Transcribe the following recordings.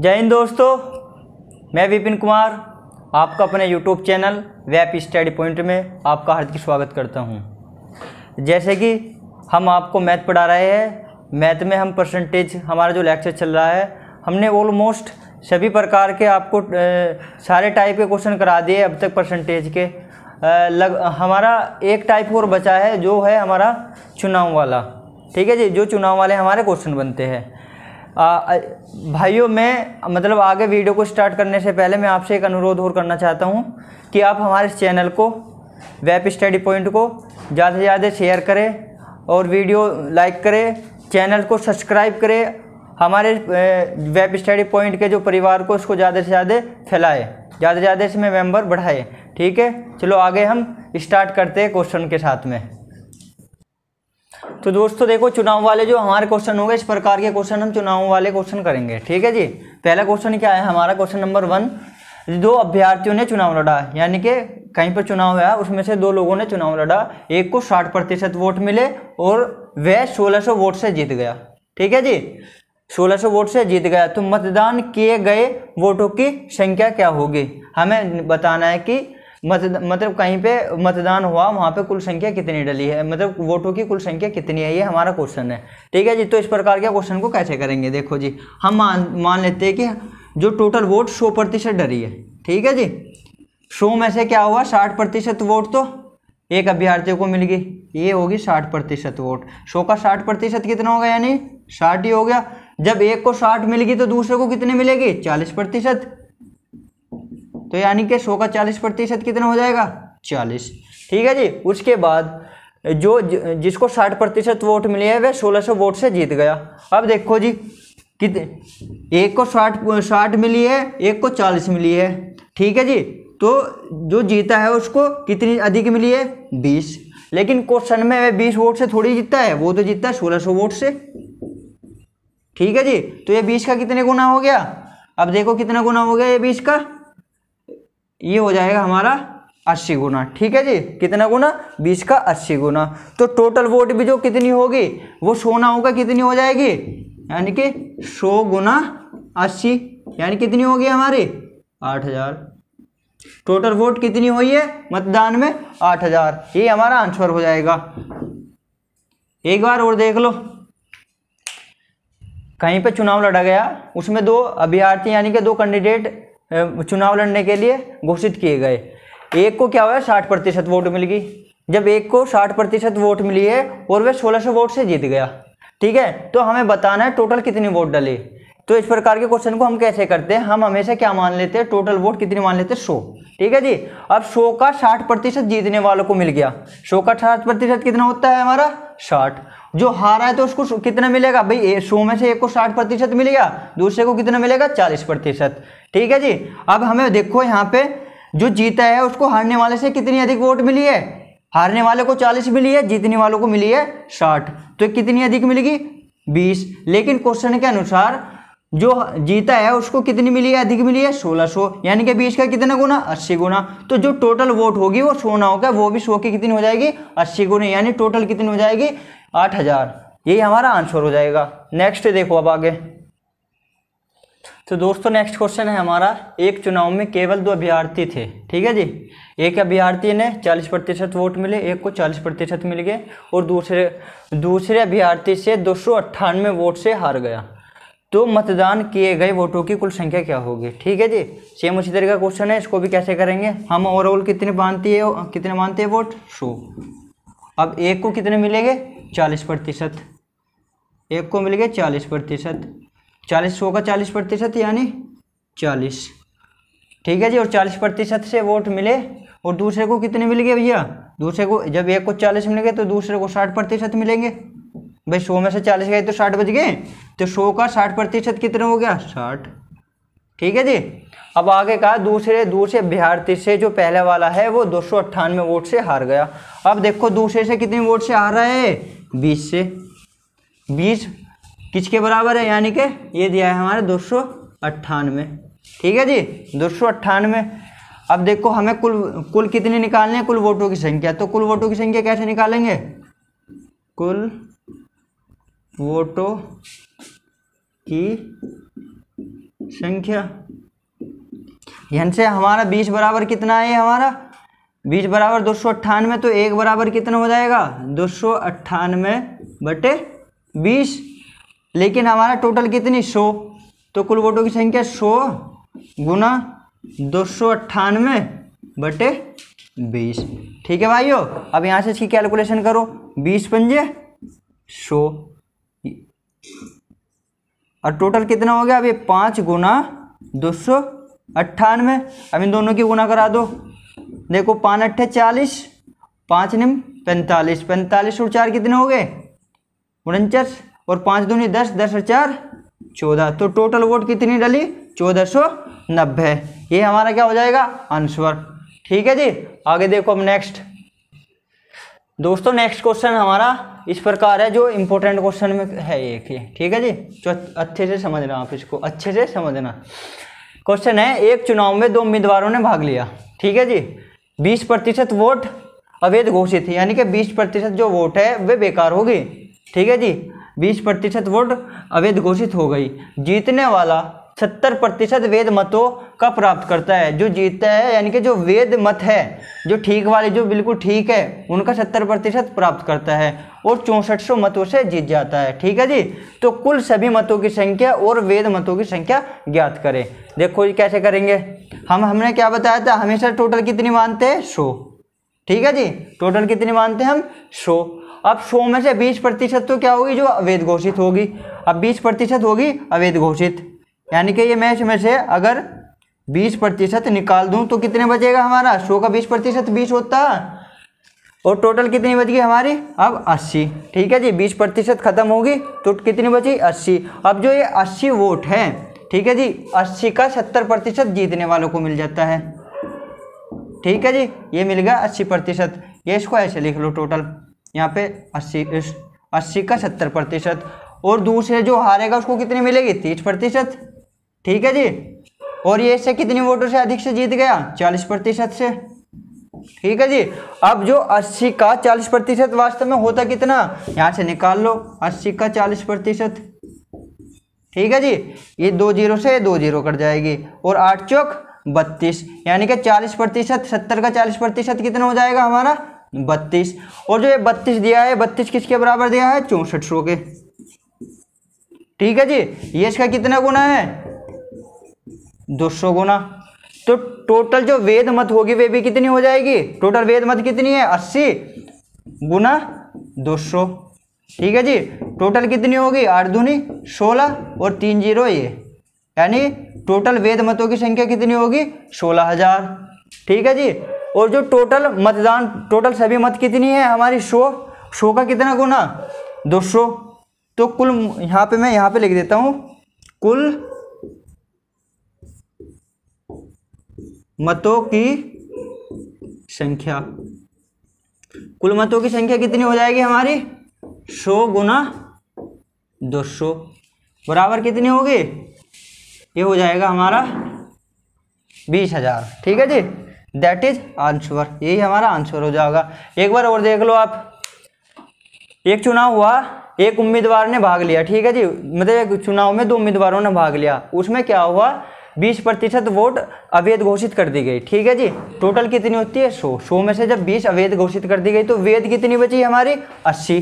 जय हिंद दोस्तों मैं विपिन कुमार आपका अपने YouTube channel web study point में आपका हार्दिक स्वागत करता हूं। जैसे कि हम आपको मैथ पढ़ा रहे हैं मैथ में हम परसेंटेज हमारा जो लेक्चर चल रहा है हमने ऑलमोस्ट सभी प्रकार के आपको सारे टाइप के क्वेश्चन करा दिए अब तक परसेंटेज के लग हमारा एक टाइप और बचा है जो है हमारा चुनाव वाला ठीक है जी जो चुनाव वाले हमारे क्वेश्चन बनते हैं आ, भाइयों मैं मतलब आगे वीडियो को स्टार्ट करने से पहले मैं आपसे एक अनुरोध और करना चाहता हूँ कि आप हमारे इस चैनल को वेब स्टडी पॉइंट को ज़्यादा से ज़्यादा शेयर करें और वीडियो लाइक करें चैनल को सब्सक्राइब करें हमारे वेब स्टडी पॉइंट के जो परिवार को उसको ज़्यादा से ज़्यादा फैलाए ज़्यादा से ज़्यादा इसमें मेम्बर बढ़ाए ठीक है चलो आगे हम स्टार्ट करते हैं क्वेश्चन के साथ में तो दोस्तों देखो चुनाव वाले जो हमारे क्वेश्चन होंगे इस प्रकार के क्वेश्चन हम चुनाव वाले क्वेश्चन करेंगे ठीक है जी पहला क्वेश्चन क्या है हमारा क्वेश्चन नंबर वन दो अभ्यर्थियों ने चुनाव लड़ा यानी कि कहीं पर चुनाव हुआ उसमें से दो लोगों ने चुनाव लड़ा एक को साठ प्रतिशत वोट मिले और वह सोलह सौ वोट से जीत गया ठीक है जी सोलह सौ वोट से जीत गया तो मतदान किए गए वोटों की संख्या क्या होगी हमें बताना है कि मतद, मतलब कहीं पे मतदान हुआ वहाँ पे कुल संख्या कितनी डली है मतलब वोटों की कुल संख्या कितनी है ये हमारा क्वेश्चन है ठीक है जी तो इस प्रकार के क्वेश्चन को कैसे करेंगे देखो जी हम मान मान लेते हैं कि जो टोटल वोट सौ प्रतिशत डरी है ठीक है जी सौ में से क्या हुआ साठ प्रतिशत वोट तो एक अभ्यर्थियों को मिल गई ये होगी साठ प्रतिशत वोट सौ का साठ प्रतिशत कितना होगा यानी साठ ही हो गया जब एक को साठ मिलेगी तो दूसरे को कितने मिलेगी चालीस प्रतिशत तो यानी कि सौ का चालीस प्रतिशत कितना हो जाएगा चालीस ठीक है जी उसके बाद जो जिसको साठ प्रतिशत वोट मिले हैं वह सोलह सौ वोट से जीत गया अब देखो जी कितने एक को साठ साठ मिली है एक को चालीस मिली है ठीक है जी तो जो जीता है उसको कितनी अधिक मिली है बीस लेकिन क्वेश्चन में वह बीस वोट से थोड़ी जीतता है वो तो जीतता है सोलह सौ वोट से ठीक है जी तो ये बीस का कितने गुना हो गया अब देखो कितना गुना हो गया ये बीस का ये हो जाएगा हमारा अस्सी गुना ठीक है जी कितना गुना बीस का अस्सी गुना तो टोटल वोट भी जो कितनी होगी वो सोना होगा कितनी हो जाएगी यानी कि सो गुना अस्सी यानी कितनी होगी हमारी आठ हज़ार टोटल वोट कितनी हुई है मतदान में आठ हज़ार ये हमारा आंसर हो जाएगा एक बार और देख लो कहीं पे चुनाव लड़ा गया उसमें दो अभ्यर्थी यानी कि दो कैंडिडेट चुनाव लड़ने के लिए घोषित किए गए एक को क्या हुआ साठ प्रतिशत वोट मिल गई जब एक को साठ प्रतिशत वोट मिली है और वह सोलह सौ वोट से जीत गया ठीक है तो हमें बताना है टोटल कितनी वोट डली तो इस प्रकार के क्वेश्चन को हम कैसे करते हैं हम हमेशा क्या मान लेते हैं टोटल वोट कितनी मान लेते हैं सो ठीक है जी अब सो का साठ प्रतिशत जीतने वालों को मिल गया सो का साठ प्रतिशत कितना होता है हमारा साठ जो हारा है तो उसको कितना मिलेगा भाई सौ में से एक को साठ प्रतिशत मिलेगा दूसरे को कितना मिलेगा चालीस प्रतिशत ठीक है जी अब हमें देखो यहाँ पे जो जीता है उसको हारने वाले से कितनी अधिक वोट मिली है हारने वाले को चालीस मिली है जीतने वालों को मिली है साठ तो कितनी अधिक मिलेगी बीस लेकिन क्वेश्चन के अनुसार जो जीता है उसको कितनी मिली है अधिक मिली है सोलह सो यानी कि बीस का कितना गुना अस्सी गुना तो जो टोटल वोट होगी वो सो ना होगा वो भी सो की कितनी हो जाएगी अस्सी गुना यानी टोटल कितनी हो जाएगी आठ हज़ार यही हमारा आंसर हो जाएगा नेक्स्ट देखो अब आगे तो दोस्तों नेक्स्ट क्वेश्चन है हमारा एक चुनाव में केवल दो अभ्यर्थी थे ठीक है जी एक अभ्यर्थी ने 40 प्रतिशत वोट मिले एक को 40 प्रतिशत मिल गए और दूसरे दूसरे अभ्यर्थी से दो वोट से हार गया तो मतदान किए गए वोटों की कुल संख्या क्या होगी ठीक है जी सेम उसी तरह का क्वेश्चन है इसको भी कैसे करेंगे हम ओवरऑल कितने मानती है कितने मानते हैं वोट शो अब एक को कितने मिलेंगे चालीस प्रतिशत एक को मिल गया चालीस प्रतिशत चालीस सौ का चालीस प्रतिशत यानी चालीस ठीक है जी और चालीस प्रतिशत से वोट मिले और दूसरे को कितने मिल गए भैया दूसरे को जब एक को चालीस मिल गए तो दूसरे को साठ प्रतिशत मिलेंगे भाई सौ में से चालीस गए तो साठ बज गए तो सौ का साठ प्रतिशत कितना हो गया साठ ठीक है जी अब आगे कहा दूसरे दूसरे अभ्यर्थी से जो पहले वाला है वो दो सौ अट्ठानवे वोट से हार गया अब देखो दूसरे से कितने वोट से हार रहा है बीस से बीस किसके बराबर है यानी के ये दिया है हमारे दो सौ अट्ठानवे ठीक है जी दो सौ अट्ठानवे अब देखो हमें कुल कुल कितने निकालने हैं कुल वोटों की संख्या तो कुल वोटों की संख्या कैसे निकालेंगे कुल वोटों की संख्या यहां से हमारा बीस बराबर कितना है हमारा बीस बराबर दो सौ अट्ठानवे तो एक बराबर कितना हो जाएगा दो सौ अट्ठानवे बटे बीस लेकिन हमारा टोटल कितनी सौ तो कुल वोटों की संख्या सौ गुना दो सौ अट्ठानवे बटे बीस ठीक है भाइयों अब यहाँ से इसकी कैलकुलेशन करो बीस पंजे सौ और टोटल कितना हो गया अभी पाँच गुना दो सौ अट्ठानवे अब इन दोनों की गुना करा दो देखो पाँच अट्ठे चालीस पाँच निम पैंतालीस पैंतालीस और चार कितने हो गए उनचास और पाँच दूनी दस दस और चार चौदह तो टोटल वोट कितनी डली चौदह सौ नब्बे ये हमारा क्या हो जाएगा आंसर ठीक है जी आगे देखो अब नेक्स्ट दोस्तों नेक्स्ट क्वेश्चन हमारा इस प्रकार है जो इम्पोर्टेंट क्वेश्चन में है एक ही ठीक है जी जो अच्छे से समझना आप इसको अच्छे से समझना क्वेश्चन है एक चुनाव में दो उम्मीदवारों ने भाग लिया ठीक है जी बीस प्रतिशत वोट अवैध घोषित है यानी कि बीस प्रतिशत जो वोट है वे बेकार हो गए ठीक है जी बीस प्रतिशत वोट अवैध घोषित हो गई जीतने वाला सत्तर प्रतिशत वेद मतों का प्राप्त करता है जो जीतता है यानी कि जो वेद मत है जो ठीक वाले जो बिल्कुल ठीक है उनका सत्तर प्रतिशत प्राप्त करता है और चौंसठ सौ मतों से जीत जाता है ठीक है जी तो कुल सभी मतों की संख्या और वेद मतों की संख्या ज्ञात करें देखो कैसे करेंगे हम हमने क्या बताया था हमेशा टोटल कितनी मानते हैं सौ ठीक है जी टोटल कितनी मानते हैं हम सौ अब सो में से बीस प्रतिशत तो क्या होगी जो अवैध घोषित होगी अब बीस प्रतिशत होगी अवैध घोषित यानी कि ये मैच में से अगर बीस प्रतिशत निकाल दूँ तो कितने बचेगा हमारा 100 का बीस प्रतिशत बीस होता और टोटल कितनी बच गई हमारी अब अस्सी ठीक है जी बीस प्रतिशत खत्म होगी तो कितनी बची अस्सी अब जो ये अस्सी वोट है ठीक है जी अस्सी का सत्तर प्रतिशत जीतने वालों को मिल जाता है ठीक है जी ये मिल गया अस्सी प्रतिशत ये इसको ऐसे लिख लो टोटल यहाँ पे अस्सी अस्सी का सत्तर प्रतिशत और दूसरे जो हारेगा उसको कितनी मिलेगी तीस प्रतिशत ठीक है जी और ये इससे कितनी वोटों से अधिक से जीत गया चालीस प्रतिशत से ठीक है जी अब जो 80 का 40 प्रतिशत वास्तव में होता कितना यहाँ से निकाल लो 80 का 40 प्रतिशत ठीक है जी ये दो जीरो से दो जीरो कट जाएगी और आठ चौक बत्तीस यानी कि 40 प्रतिशत सत्तर का 40 प्रतिशत कितना हो जाएगा हमारा बत्तीस और जो ये बत्तीस दिया है बत्तीस किसके बराबर दिया है चौंसठ सौ के ठीक है जी ये इसका कितना गुना है दो सौ गुना तो टोटल जो वेद मत होगी वे भी कितनी हो जाएगी टोटल वेद मत कितनी है अस्सी गुना दो सौ ठीक है जी टोटल कितनी होगी आठ दूनी सोलह और तीन जीरो ये यानी टोटल वेद मतों की संख्या कितनी होगी सोलह हजार ठीक है जी और जो टोटल मतदान टोटल सभी मत कितनी है हमारी शो शो का कितना गुना दो सौ तो कुल यहाँ पे मैं यहाँ पे लिख देता हूँ कुल मतों की संख्या कुल मतों की संख्या कितनी हो जाएगी हमारी सौ गुना दो सौ बराबर कितने होगी ये हो जाएगा हमारा बीस हजार ठीक है जी दैट इज आंसर यही हमारा आंसर हो जाएगा एक बार और देख लो आप एक चुनाव हुआ एक उम्मीदवार ने भाग लिया ठीक है जी मतलब एक चुनाव में दो उम्मीदवारों ने भाग लिया उसमें क्या हुआ बीस प्रतिशत वोट अवैध घोषित कर दी गई ठीक है जी टोटल कितनी होती है सो सौ में से जब बीस अवैध घोषित कर दी गई तो वेद कितनी बची हमारी अस्सी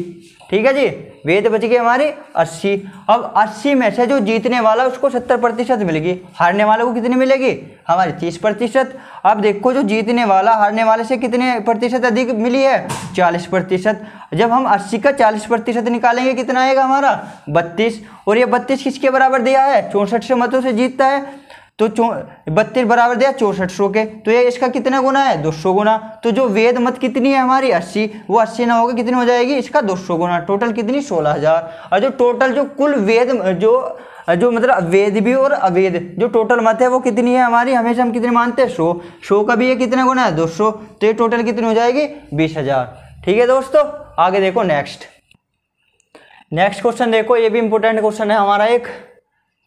ठीक है जी वेद बच गई हमारी अस्सी अब अस्सी में से जो जीतने वाला उसको सत्तर प्रतिशत मिलेगी हारने वाले को कितनी मिलेगी हमारी तीस प्रतिशत अब देखो जो जीतने वाला हारने वाले से कितने प्रतिशत अधिक मिली है चालीस प्रतिशत जब हम अस्सी का चालीस प्रतिशत निकालेंगे कितना आएगा हमारा बत्तीस और ये बत्तीस किसके बराबर दिया है चौंसठ से मतों से जीतता है तो चौ बत्तीस बराबर दिया चौंसठ सौ के तो ये इसका कितना गुना है दो सौ गुना तो जो वेद मत कितनी है हमारी अस्सी वो अस्सी ना होगा कितनी हो जाएगी इसका दो सौ गुना टोटल कितनी सोलह हज़ार और जो टोटल जो कुल वेद जो जो मतलब वेद भी और अवेद जो टोटल मत है वो कितनी है हमारी हमेशा हम कितने मानते हैं सौ सौ का भी ये कितना गुना है दो सौ तो ये टोटल कितनी हो जाएगी बीस हज़ार ठीक है दोस्तों आगे देखो नेक्स्ट नेक्स्ट क्वेश्चन देखो ये भी इंपॉर्टेंट क्वेश्चन है हमारा एक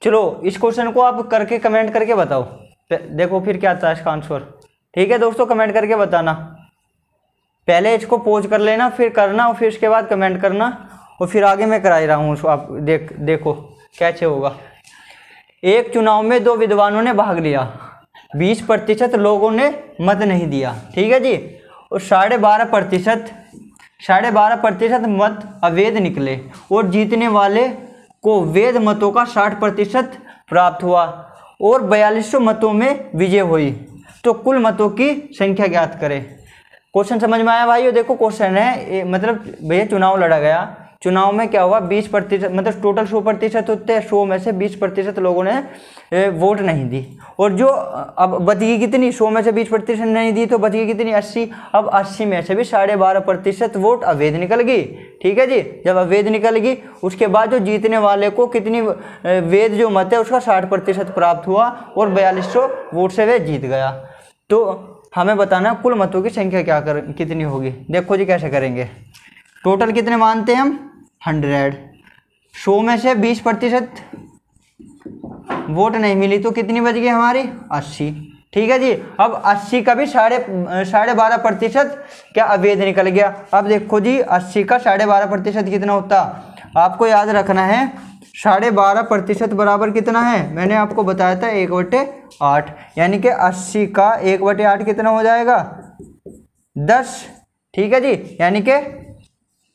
चलो इस क्वेश्चन को आप करके कमेंट करके बताओ देखो फिर क्या आता है इसका आंसर ठीक है दोस्तों कमेंट करके बताना पहले इसको पोज कर लेना फिर करना और फिर उसके बाद कमेंट करना और फिर आगे मैं करा रहा हूँ उसको आप देख देखो कैसे होगा एक चुनाव में दो विद्वानों ने भाग लिया बीस प्रतिशत लोगों ने मत नहीं दिया ठीक है जी और साढ़े बारह प्रतिशत साढ़े बारह प्रतिशत मत अवैध निकले और जीतने वाले को वेद मतों का साठ प्रतिशत प्राप्त हुआ और बयालीसों मतों में विजय हुई तो कुल मतों की संख्या ज्ञात करें क्वेश्चन समझ में आया भाई देखो क्वेश्चन है मतलब भैया चुनाव लड़ा गया चुनाव में क्या हुआ बीस प्रतिशत मतलब टोटल सौ प्रतिशत होते हैं सौ में से बीस प्रतिशत लोगों ने वोट नहीं दी और जो अब बच कितनी सौ में से बीस प्रतिशत नहीं दी तो बच गई कितनी अस्सी अब अस्सी में से भी साढ़े बारह प्रतिशत वोट अवैध निकल गई ठीक है जी जब अवैध निकल गई उसके बाद जो जीतने वाले को कितनी वेद जो मत है उसका साठ प्रतिशत प्राप्त हुआ और बयालीस सौ वोट से वह जीत गया तो हमें बताना कुल मतों की संख्या क्या कर कितनी होगी देखो जी कैसे करेंगे टोटल कितने मानते हैं हम हंड्रेड सौ में से बीस प्रतिशत वोट नहीं मिली तो कितनी बच गई हमारी अस्सी ठीक है जी अब अस्सी का भी साढ़े साढ़े बारह प्रतिशत क्या अवैध निकल गया अब देखो जी अस्सी का साढ़े बारह प्रतिशत कितना होता आपको याद रखना है साढ़े बारह प्रतिशत बराबर कितना है मैंने आपको बताया था एक बटे आठ यानी कि अस्सी का एक बटे आठ कितना हो जाएगा दस ठीक है जी यानी कि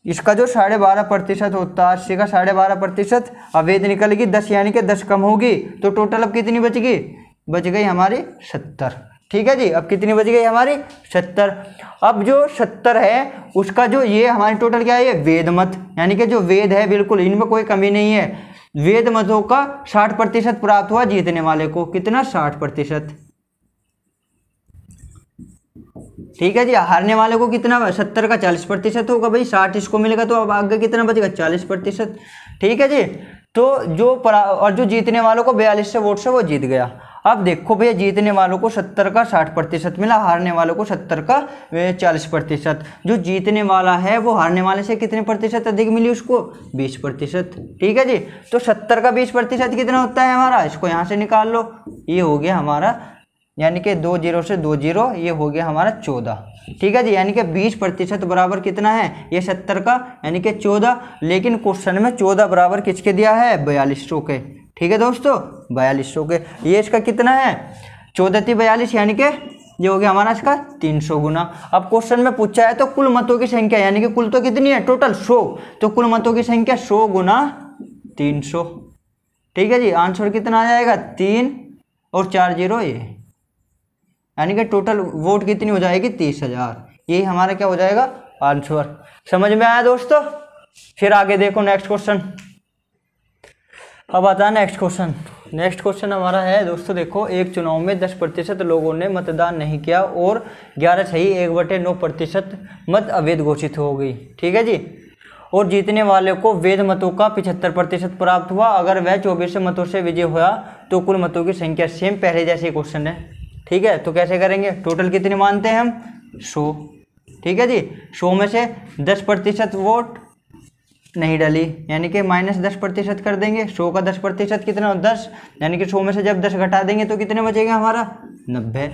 इसका जो साढ़े बारह प्रतिशत होता है अस्सी का साढ़े बारह प्रतिशत अवैध निकलेगी दस यानी कि दस कम होगी तो टोटल अब कितनी बचेगी बच गई हमारी सत्तर ठीक है जी अब कितनी बच गई हमारी सत्तर अब जो सत्तर है उसका जो ये हमारी टोटल क्या है वेद मत यानी कि जो वेद है बिल्कुल इनमें कोई कमी नहीं है वेद मतों का साठ प्रतिशत प्राप्त हुआ जीतने वाले को कितना साठ प्रतिशत ठीक है जी हारने वाले को कितना सत्तर का चालीस प्रतिशत होगा भाई साठ इसको मिलेगा तो अब आगे कितना बचेगा चालीस प्रतिशत ठीक है जी तो जो और जो जीतने वालों को बयालीस से वोट से वो जीत गया अब देखो भैया जीतने वालों को सत्तर का साठ प्रतिशत मिला हारने वालों को सत्तर का चालीस प्रतिशत जो जीतने वाला है वो हारने वाले से कितने प्रतिशत अधिक मिली उसको बीस प्रतिशत ठीक है जी तो सत्तर का बीस प्रतिशत कितना होता है हमारा इसको यहाँ से निकाल लो ये हो गया हमारा यानी कि दो जीरो से दो जीरो ये हो गया हमारा चौदह ठीक है जी यानी कि बीस प्रतिशत बराबर कितना है ये सत्तर का यानी कि चौदह लेकिन क्वेश्चन में चौदह बराबर किसके दिया है बयालीस सौ के ठीक है दोस्तों बयालीस सौ के ये इसका कितना है चौदह थी बयालीस यानी कि ये हो गया हमारा इसका तीन सौ गुना अब क्वेश्चन में पूछा है तो कुल मतों की संख्या यानी कि कुल तो कितनी है टोटल सौ तो कुल मतों की संख्या सौ गुना तीन सौ ठीक है जी आंसर कितना आ जाएगा तीन और चार जीरो ये यानी कि टोटल वोट कितनी हो जाएगी तीस हज़ार यही हमारा क्या हो जाएगा आंसर समझ में आया दोस्तों फिर आगे देखो नेक्स्ट क्वेश्चन अब आता है नेक्स्ट क्वेश्चन नेक्स्ट क्वेश्चन हमारा है दोस्तों देखो एक चुनाव में दस प्रतिशत लोगों ने मतदान नहीं किया और ग्यारह सही एक बटे नौ प्रतिशत मत अवैध घोषित हो गई ठीक है जी और जीतने वाले को वेद मतों का पिछहत्तर प्रतिशत प्राप्त हुआ अगर वह चौबीस मतों से विजय हुआ तो कुल मतों की संख्या सेम पहले जैसे क्वेश्चन है ठीक है तो कैसे करेंगे टोटल कितने मानते हैं हम सौ ठीक है जी सौ में से दस प्रतिशत वोट नहीं डाली यानी कि माइनस दस प्रतिशत कर देंगे सौ का दस प्रतिशत कितना दस यानी कि सौ में से जब दस घटा देंगे तो कितने बचेगा हमारा नब्बे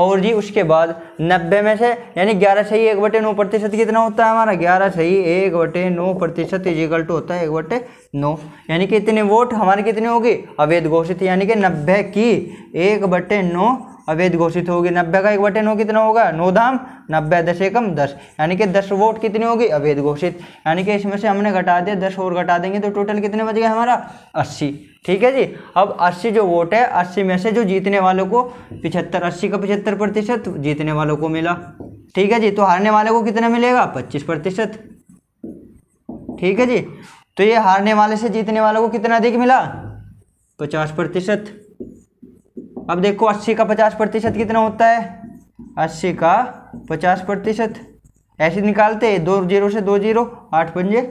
और जी उसके बाद नब्बे में से यानी ग्यारह सही एक बटे नौ प्रतिशत कितना होता है हमारा ग्यारह सही एक बटे नौ प्रतिशत इजिकल टू होता है एक बटे नौ यानी कि इतने वोट हमारे कितने होगी अवैध घोषित यानी कि नब्बे की एक बटे नौ अवैध घोषित होगी नब्बे का एक बटन हो कितना होगा नो धाम नब्बे दस एकम दस यानी कि दस वोट कितनी होगी अवैध घोषित यानी कि इसमें से हमने घटा दिया दस और घटा देंगे तो टोटल कितने बच गए हमारा अस्सी ठीक है जी अब अस्सी जो वोट है अस्सी में से जो जीतने वालों को पिछहत्तर अस्सी का पिछहत्तर प्रतिशत जीतने वालों को मिला ठीक है जी तो हारने वाले को कितना मिलेगा पच्चीस प्रतिशत ठीक है जी तो ये हारने वाले से जीतने वालों को कितना अधिक मिला पचास प्रतिशत अब देखो अस्सी का पचास प्रतिशत कितना होता है अस्सी का पचास प्रतिशत ऐसे निकालते दो जीरो से दो जीरो आठ पंजे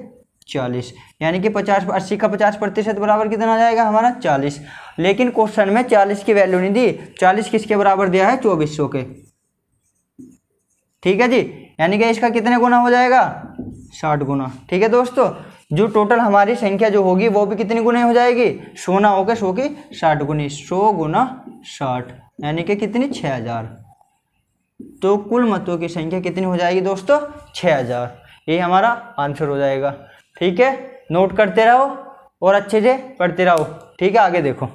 चालीस यानी कि पचास अस्सी का पचास प्रतिशत बराबर कितना आ जाएगा हमारा चालीस लेकिन क्वेश्चन में चालीस की वैल्यू नहीं दी चालीस किसके बराबर दिया है चौबीस सौ के ठीक है जी यानी कि इसका कितने गुना हो जाएगा साठ गुना ठीक है दोस्तों जो टोटल हमारी संख्या जो होगी वो भी कितनी गुना हो जाएगी सोना होकर सो की साठ गुनी सौ गुना साठ यानी कि कितनी छः हज़ार तो कुल मतों की संख्या कितनी हो जाएगी दोस्तों छः हज़ार ये हमारा आंसर हो जाएगा ठीक है नोट करते रहो और अच्छे से पढ़ते रहो ठीक है आगे देखो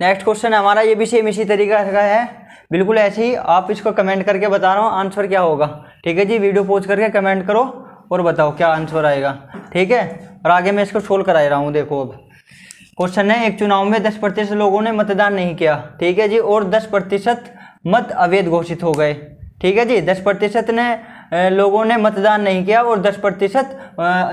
नेक्स्ट क्वेश्चन हमारा ये भी सेम इसी तरीके का है बिल्कुल ऐसे ही आप इसको कमेंट करके बता रहा हूँ आंसर क्या होगा ठीक है जी वीडियो पोस्ट करके कमेंट करो और बताओ क्या आंसर आएगा ठीक है और आगे मैं इसको सोल्व कराए रहा हूँ देखो अब क्वेश्चन है एक चुनाव में दस प्रतिशत लोगों ने मतदान नहीं किया ठीक है जी और दस प्रतिशत मत अवैध घोषित हो गए ठीक है जी दस प्रतिशत ने लोगों ने मतदान नहीं किया और दस प्रतिशत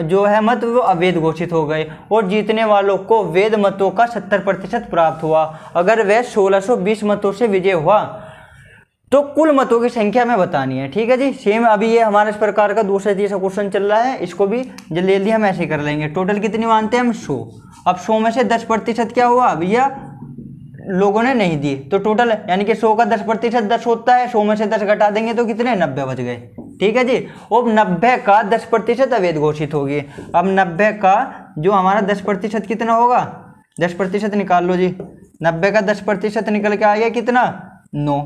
जो है मत वो अवैध घोषित हो गए और जीतने वालों को वेद मतों का सत्तर प्रतिशत प्राप्त हुआ अगर वह सोलह सौ बीस मतों से विजय हुआ तो कुल मतों की संख्या हमें बतानी है ठीक है जी सेम अभी ये हमारे इस प्रकार का दूसरा तीसरा क्वेश्चन चल रहा है इसको भी जल्दी जल्दी हम ऐसे कर लेंगे टोटल कितनी मानते हैं हम सौ अब सौ में से दस प्रतिशत क्या हुआ भैया लोगों ने नहीं दिए तो टोटल यानी कि सौ का दस प्रतिशत दस होता है सौ में से दस घटा देंगे तो कितने नब्बे बच गए ठीक है जी अब नब्बे का दस प्रतिशत अवैध घोषित होगी अब नब्बे का जो हमारा दस प्रतिशत कितना होगा दस प्रतिशत निकाल लो जी नब्बे का दस प्रतिशत निकल के आ गया कितना नौ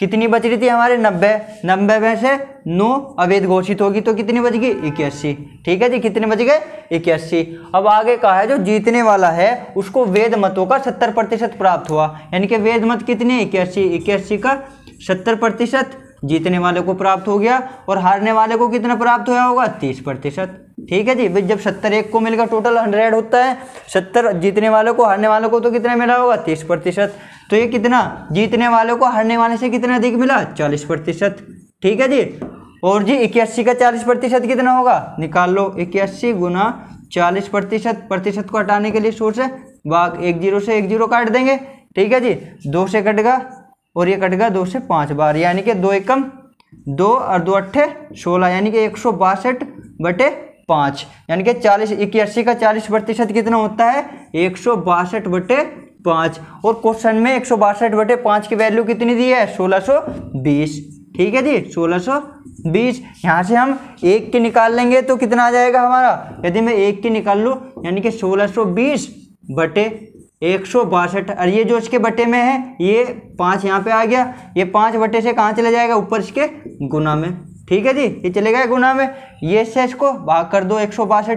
कितनी बच रही थी हमारे नब्बे नब्बे में से नौ अवैध घोषित होगी तो कितनी बच गई इक्यासी ठीक है जी कितने बच गए इक्यासी अब आगे कहा है जो जीतने वाला है उसको वेद मतों का सत्तर प्रतिशत प्राप्त हुआ यानी कि वेद मत कितने इक्यासी इक्यासी का सत्तर प्रतिशत जीतने वाले को प्राप्त हो गया और हारने वाले को कितना प्राप्त हुआ होगा तीस प्रतिशत ठीक है जी भाई जब सत्तर एक को मिलकर टोटल हंड्रेड होता है सत्तर जीतने वालों को हारने वालों को तो कितना मिला होगा तीस प्रतिशत तो ये कितना जीतने वालों को हारने वाले से कितना अधिक मिला चालीस प्रतिशत ठीक है जी और जी इक्यासी का चालीस प्रतिशत कितना होगा निकाल लो इक्यासी गुना चालीस प्रतिशत प्रतिशत को हटाने के लिए सोर्स है बाघ एक जीरो से एक जीरो काट देंगे ठीक है जी दो से कटगा और ये कटगा दो से पाँच बार यानी कि दो एकम दो और दो अट्ठे सोलह यानी कि एक सौ बासठ बटे पाँच यानी कि चालीस इक्यासी का चालीस प्रतिशत कितना होता है एक सौ बासठ बटे पाँच और क्वेश्चन में एक सौ बासठ बटे पाँच की वैल्यू कितनी दी है सोलह सौ बीस ठीक है जी सोलह सौ बीस यहाँ से हम एक की निकाल लेंगे तो कितना आ जाएगा हमारा यदि मैं एक की निकाल लूँ यानी कि सोलह सौ बीस बटे एक सौ बासठ और ये जो इसके बटे में है ये पाँच यहाँ पे आ गया ये पाँच बटे से कहाँ चला जाएगा ऊपर इसके गुना में ठीक है जी ये चले गए गुना में ये शेष को भाग कर दो एक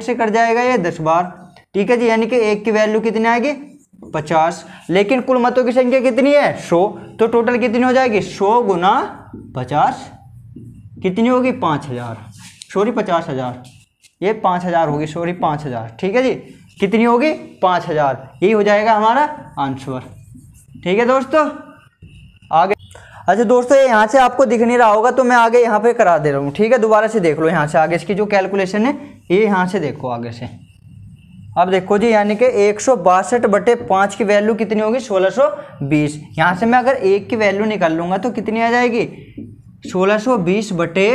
से कर जाएगा ये दस बार ठीक है जी यानी कि एक की वैल्यू कितनी आएगी पचास लेकिन कुल मतों की संख्या कितनी है सौ तो टोटल कितनी हो जाएगी सौ गुना पचास कितनी होगी पाँच हज़ार सॉरी पचास हज़ार ये पाँच हज़ार होगी सॉरी पाँच हज़ार ठीक है जी कितनी होगी पाँच हज़ार यही हो जाएगा हमारा आंसर ठीक है दोस्तों अच्छा दोस्तों यहाँ से आपको दिख नहीं रहा होगा तो मैं आगे यहाँ पे करा दे रहा हूँ ठीक है दोबारा से देख लो यहाँ से आगे इसकी जो कैलकुलेशन है ये यहाँ से देखो आगे से अब देखो जी यानी कि एक सौ बासठ बटे पाँच की वैल्यू कितनी होगी सोलह सौ बीस यहाँ से मैं अगर एक की वैल्यू निकाल लूँगा तो कितनी आ जाएगी सोलह सौ बीस बटे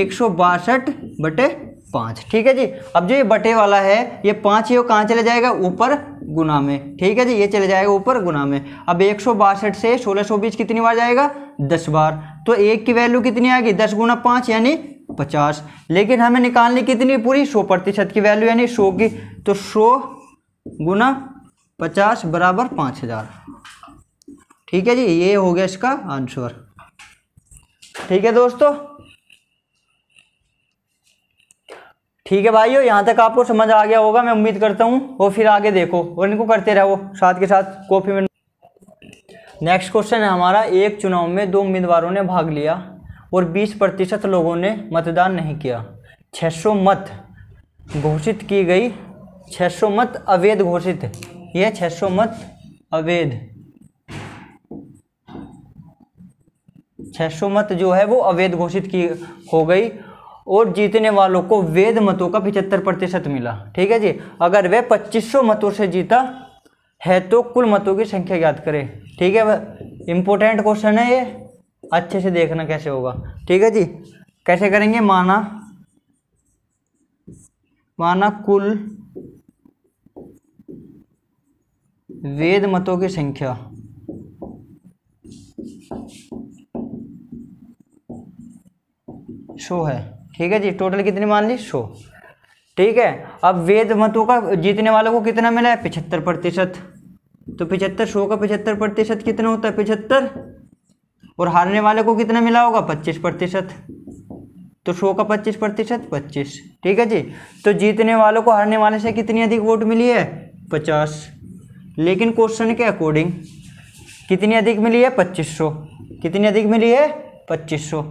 एक सौ बासठ बटे पाँच ठीक है जी अब जो ये बटे वाला है ये पाँच ये कहाँ चले जाएगा ऊपर गुना में ठीक है जी ये चले जाएगा ऊपर गुना में अब एक से सोलह सौ बीस कितनी बार जाएगा दस बार तो एक की वैल्यू कितनी आएगी दस गुना पाँच यानी पचास लेकिन हमें निकालनी कितनी पूरी सौ प्रतिशत की वैल्यू यानी सौ की तो सौ गुना पचास बराबर पाँच हज़ार ठीक है जी ये हो गया इसका आंसर ठीक है दोस्तों ठीक है भाइयों यहाँ तक आपको समझ आ गया होगा मैं उम्मीद करता हूँ और फिर आगे देखो और इनको करते रहो साथ के साथ कॉपी में नेक्स्ट क्वेश्चन है हमारा एक चुनाव में दो उम्मीदवारों ने भाग लिया और 20 प्रतिशत लोगों ने मतदान नहीं किया 600 मत घोषित की गई 600 मत अवैध घोषित यह 600 मत अवैध 600 मत जो है वो अवैध घोषित की हो गई और जीतने वालों को वेद मतों का पिचहत्तर प्रतिशत मिला ठीक है जी अगर वह पच्चीस मतों से जीता है तो कुल मतों की संख्या याद करें ठीक है इंपॉर्टेंट क्वेश्चन है ये अच्छे से देखना कैसे होगा ठीक है जी कैसे करेंगे माना माना कुल वेद मतों की संख्या शो है ठीक है जी टोटल कितनी मान ली सौ ठीक है अब वेद मतों का जीतने वालों को कितना मिला है पिछहत्तर प्रतिशत तो पिछहत्तर सौ का पिछहत्तर प्रतिशत कितना होता है पिछहत्तर और हारने वाले को कितना मिला होगा पच्चीस प्रतिशत तो सौ का पच्चीस प्रतिशत पच्चीस ठीक है जी तो जीतने वालों को हारने वाले से कितनी अधिक वोट मिली है पचास लेकिन क्वेश्चन के अकॉर्डिंग कितनी अधिक मिली है पच्चीस सौ कितनी अधिक मिली है पच्चीस सौ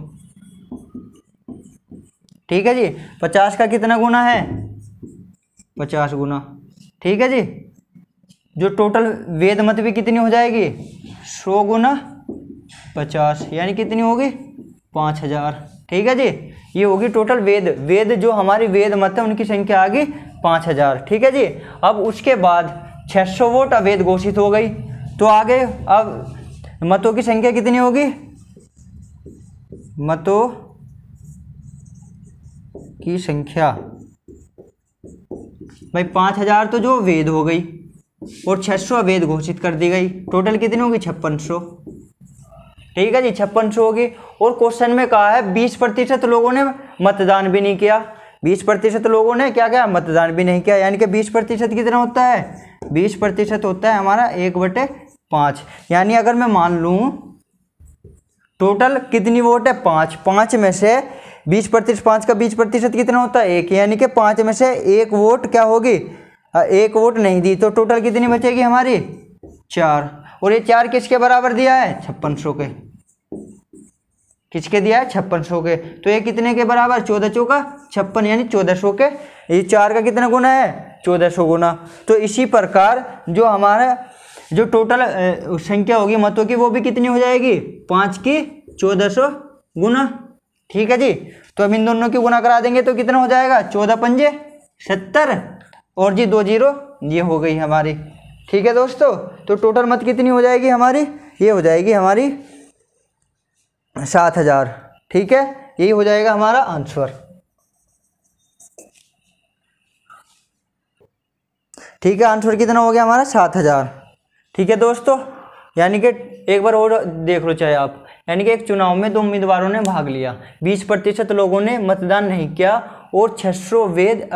ठीक है जी पचास का कितना गुना है पचास गुना ठीक है जी जो टोटल वेद मत भी कितनी हो जाएगी सौ गुना पचास यानी कितनी होगी पाँच हजार ठीक है जी ये होगी टोटल वेद वेद जो हमारी वेद मत है उनकी संख्या आ गई पाँच हजार ठीक है जी अब उसके बाद छः सौ वोट अवैध घोषित हो गई तो आगे अब मतों की संख्या कितनी होगी मतों की संख्या भाई पाँच हजार तो जो वेद हो गई और छः सौ अवैध घोषित कर दी गई टोटल कितनी होगी छप्पन सौ ठीक है जी छप्पन सौ होगी और क्वेश्चन में कहा है बीस प्रतिशत लोगों ने मतदान भी नहीं किया बीस प्रतिशत लोगों ने क्या क्या मतदान भी नहीं किया यानी कि बीस प्रतिशत कितना होता है बीस प्रतिशत होता है हमारा एक बटे पाँच यानी अगर मैं मान लूँ टोटल कितनी वोट है पाँच पाँच में से बीस प्रतिशत पाँच का बीस प्रतिशत कितना होता है एक यानी कि पाँच में से एक वोट क्या होगी एक वोट नहीं दी तो टोटल कितनी बचेगी हमारी चार और ये चार किसके बराबर दिया है छप्पन सौ के किसके दिया है छप्पन सौ के तो ये कितने के बराबर चौदह सौ का छप्पन यानी चौदह सौ के ये चार का कितना गुना है चौदह सौ गुना तो इसी प्रकार जो हमारा जो टोटल संख्या होगी मतों की वो भी कितनी हो जाएगी पाँच की चौदह सौ गुना ठीक है जी तो अब इन दोनों की गुना करा देंगे तो कितना हो जाएगा चौदह पंजे सत्तर और जी दो जीरो ये हो गई हमारी ठीक है दोस्तों तो टोटल मत कितनी हो जाएगी हमारी ये हो जाएगी हमारी सात हज़ार ठीक है यही हो जाएगा हमारा आंसर ठीक है आंसर कितना हो गया हमारा सात हज़ार ठीक है दोस्तों यानी कि एक बार और देख लो चाहे आप यानी कि एक चुनाव में दो उम्मीदवारों ने भाग लिया बीस प्रतिशत लोगों ने मतदान नहीं किया और सौ वेद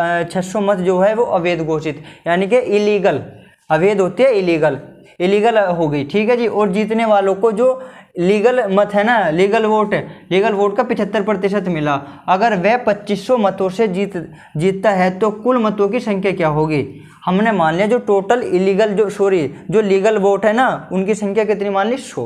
सौ मत जो है वो अवैध घोषित यानी कि इलीगल अवैध होती है इलीगल इलीगल हो गई ठीक है जी और जीतने वालों को जो लीगल मत है ना लीगल वोट लीगल वोट का पिछहत्तर प्रतिशत मिला अगर वह 2500 मतों से जीत जीतता है तो कुल मतों की संख्या क्या होगी हमने मान लिया जो टोटल इलीगल जो सॉरी जो लीगल वोट है ना उनकी संख्या कितनी मान ली सौ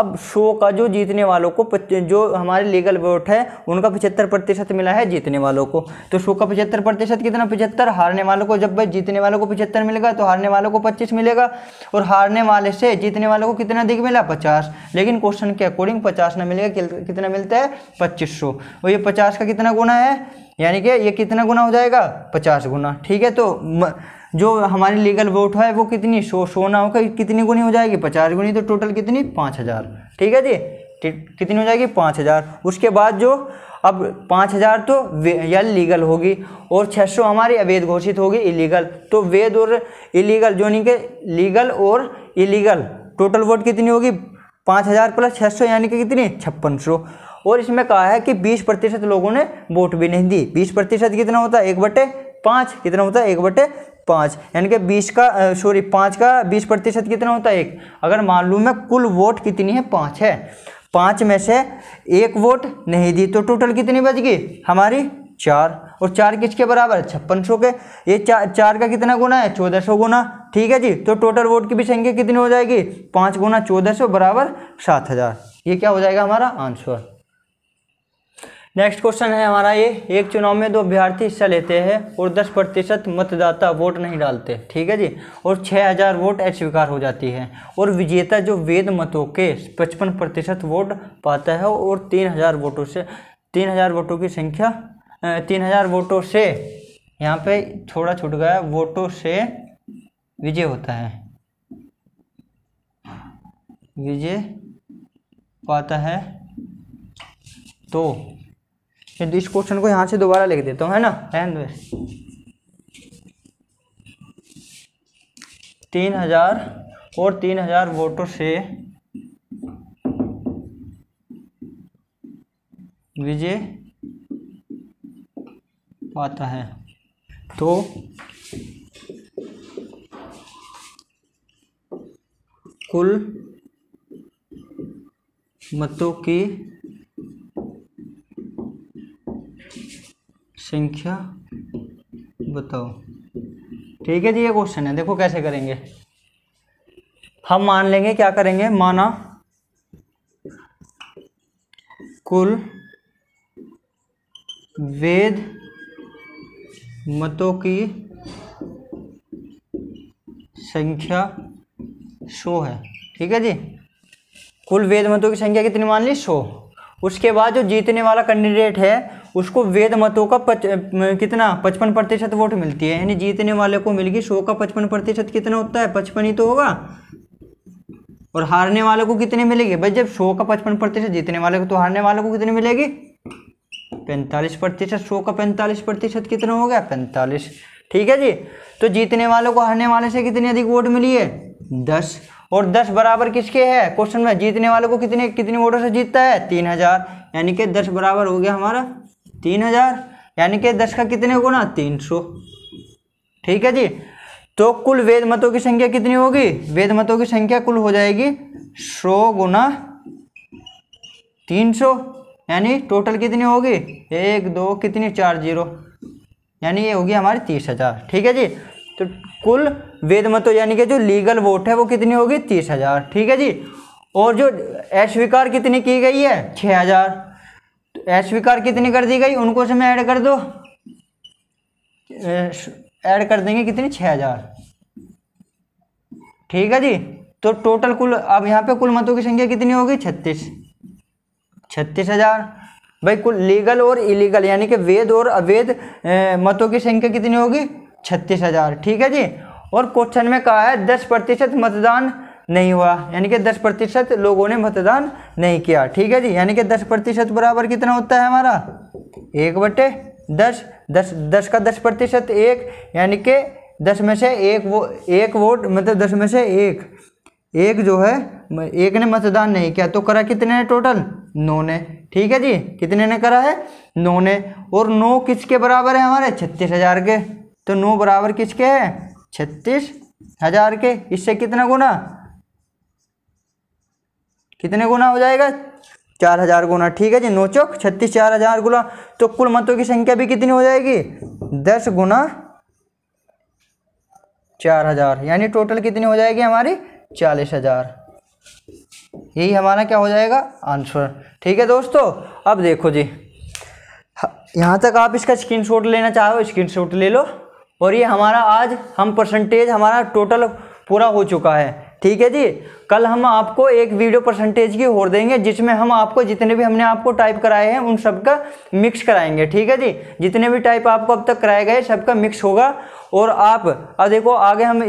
अब सौ का जो जीतने वालों को जो हमारे लीगल वोट है उनका पचहत्तर प्रतिशत मिला है जीतने वालों को तो सौ का पचहत्तर प्रतिशत कितना पचहत्तर हारने वालों को जब भाई जीतने वालों को पचहत्तर मिलेगा तो हारने वालों को पच्चीस मिलेगा और हारने वाले से जीतने वालों को कितना दिख मिला पचास लेकिन क्वेश्चन के अकॉर्डिंग पचास ना मिलेगा कितना मिलता है पच्चीस सौ और ये पचास का कितना गुना है यानी कि ये कितना गुना हो जाएगा पचास गुना ठीक है तो म, जो हमारी लीगल वोट है वो कितनी सो सोना होकर कितनी गुनी हो जाएगी पचास गुनी तो टोटल कितनी पाँच हज़ार ठीक है जी कितनी हो जाएगी पाँच हज़ार उसके बाद जो अब पाँच हज़ार तो यल लीगल होगी और छः सौ हमारी अवैध घोषित होगी इलीगल तो वैध और इलीगल जो यानी कि लीगल और इलीगल टोटल वोट कितनी होगी पाँच हज़ार प्लस छः सौ यानी कि कितनी छप्पन सौ और इसमें कहा है कि बीस प्रतिशत लोगों ने वोट भी नहीं दी बीस प्रतिशत कितना होता है एक बटे पाँच कितना होता है एक बटे पाँच यानी कि बीस का सॉरी पाँच का बीस प्रतिशत कितना होता है एक अगर मालूम है कुल वोट कितनी है पाँच है पाँच में से एक वोट नहीं दी तो टोटल कितनी बच गई हमारी चार और चार किसके बराबर है छप्पन सौ के ये चार चार का कितना गुना है चौदह सौ गुना ठीक है जी तो टोटल वोट की भी संख्या कितनी हो जाएगी पाँच गुना चौदह सौ बराबर सात हज़ार ये क्या हो जाएगा हमारा आंसर नेक्स्ट क्वेश्चन है हमारा ये एक चुनाव में दो अभ्यर्थी हिस्सा लेते हैं और 10 प्रतिशत मतदाता वोट नहीं डालते ठीक है जी और 6000 वोट अस्वीकार हो जाती है और विजेता जो वेद मतों के 55 प्रतिशत वोट पाता है और 3000 वोटों से 3000 वोटों की संख्या 3000 वोटों से यहाँ पे थोड़ा छूट गया वोटों से विजय होता है विजय पाता है तो तो इस क्वेश्चन को यहाँ से दोबारा लिख देता हूँ है ना है तीन हजार और तीन हजार वोटों से विजय पाता है तो कुल मतों की संख्या बताओ ठीक है जी ये क्वेश्चन है देखो कैसे करेंगे हम मान लेंगे क्या करेंगे माना कुल वेद मतों की संख्या सो है ठीक है जी कुल वेद मतों की संख्या कितनी मान ली सो उसके बाद जो जीतने वाला कैंडिडेट है उसको वेद मतों का पच, कितना पचपन प्रतिशत वोट मिलती है यानी जीतने वाले को मिलगी सौ का पचपन प्रतिशत कितना होता है पचपन ही तो होगा और हारने वाले को कितने मिलेगी भाई जब सौ का पचपन प्रतिशत जीतने वाले को तो हारने वाले को कितने मिलेगी पैंतालीस प्रतिशत सौ का पैंतालीस प्रतिशत कितना हो गया पैंतालीस ठीक है जी तो जीतने वालों को हारने वाले से कितनी अधिक वोट मिली है दस और दस बराबर किसके है क्वेश्चन में जीतने वालों को कितने कितने वोटों से जीतता है तीन हजार यानी कि दस बराबर हो गया हमारा तीन हजार यानी कि दस का कितने गुना तीन सौ ठीक है जी तो कुल वेद मतों की संख्या कितनी होगी वेद मतों की संख्या कुल हो जाएगी सौ गुना तीन सौ यानी टोटल कितनी होगी एक दो कितनी चार जीरो यानी ये होगी हमारी तीस हजार ठीक है जी तो कुल वेद मतों यानी कि जो लीगल वोट है वो कितनी होगी तीस हजार ठीक है जी और जो अस्वीकार कितनी की गई है छः हजार स्वीकार कितनी कर दी गई उनको समय ऐड कर दो ऐड कर देंगे कितनी छः हजार ठीक है जी तो टोटल कुल अब यहाँ पे कुल मतों की संख्या कितनी होगी छत्तीस छत्तीस हजार भाई कुल लीगल और इलीगल यानी कि वेद और अवैध मतों की संख्या कितनी होगी छत्तीस हजार ठीक है जी और क्वेश्चन में कहा है दस प्रतिशत मतदान नहीं हुआ यानी कि दस प्रतिशत लोगों ने मतदान नहीं किया ठीक है जी यानी कि दस प्रतिशत बराबर कितना होता है हमारा एक बटे दस दस दस का दस प्रतिशत एक यानी कि दस में से एक वो एक वोट मतलब दस में से एक एक जो है एक ने मतदान नहीं किया तो करा कितने ने टोटल नौ ने ठीक है जी कितने ने करा है नौ ने और नौ किसके बराबर है हमारे छत्तीस हज़ार के तो नौ बराबर किसके है छत्तीस हज़ार के इससे कितना गुना कितने गुना हो जाएगा चार हजार गुना ठीक है जी नोचोक छत्तीस चार हजार गुना तो कुल मतों की संख्या भी कितनी हो जाएगी दस गुना चार हजार यानी टोटल कितनी हो जाएगी हमारी चालीस हजार यही हमारा क्या हो जाएगा आंसर ठीक है दोस्तों अब देखो जी यहाँ तक आप इसका शॉट लेना चाहो स्क्रीनशॉट ले लो और ये हमारा आज हम परसेंटेज हमारा टोटल पूरा हो चुका है ठीक है जी कल हम आपको एक वीडियो परसेंटेज की और देंगे जिसमें हम आपको जितने भी हमने आपको टाइप कराए हैं उन सबका मिक्स कराएंगे ठीक है जी जितने भी टाइप आपको अब तक कराए गए सबका मिक्स होगा और आप अब देखो आगे हम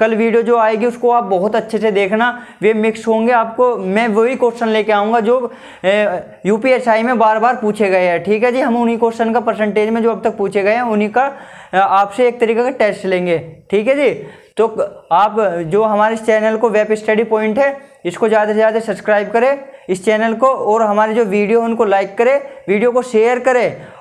कल वीडियो जो आएगी उसको आप बहुत अच्छे से देखना वे मिक्स होंगे आपको मैं वही क्वेश्चन लेके आऊँगा जो यू में बार बार पूछे गए हैं ठीक है जी हम उन्हीं क्वेश्चन का परसेंटेज में जो अब तक पूछे गए हैं उन्हीं का आपसे एक तरीके का टेस्ट लेंगे ठीक है जी तो आप जो हमारे चैनल को वेब स्टडी पॉइंट है इसको ज़्यादा से ज़्यादा सब्सक्राइब करें इस चैनल को और हमारे जो वीडियो उनको लाइक करें वीडियो को शेयर करें